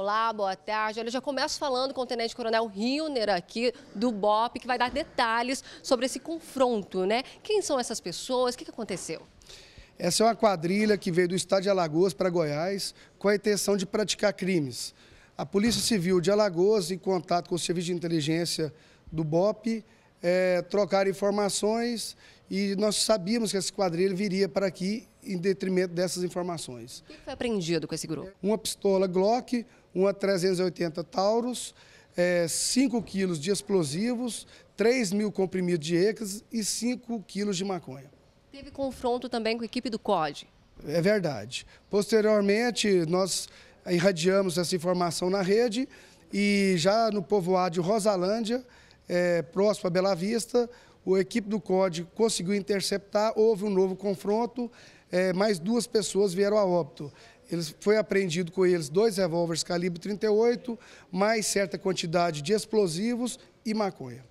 Olá, boa tarde. Olha, eu já começo falando com o Tenente Coronel Rioner aqui do BOP, que vai dar detalhes sobre esse confronto, né? Quem são essas pessoas? O que aconteceu? Essa é uma quadrilha que veio do estado de Alagoas para Goiás com a intenção de praticar crimes. A Polícia Civil de Alagoas, em contato com o Serviço de Inteligência do BOP, é, trocaram informações e nós sabíamos que esse quadrilha viria para aqui em detrimento dessas informações. O que foi apreendido com esse grupo? Uma pistola Glock, uma 380 Taurus, 5 é, quilos de explosivos, 3 mil comprimidos de ecas e 5 quilos de maconha. Teve confronto também com a equipe do COD? É verdade. Posteriormente, nós irradiamos essa informação na rede e já no povoado de Rosalândia, é, próximo a Bela Vista, o equipe do COD conseguiu interceptar, houve um novo confronto, é, mais duas pessoas vieram a óbito. Eles, foi apreendido com eles dois revólveres calibre 38, mais certa quantidade de explosivos e maconha.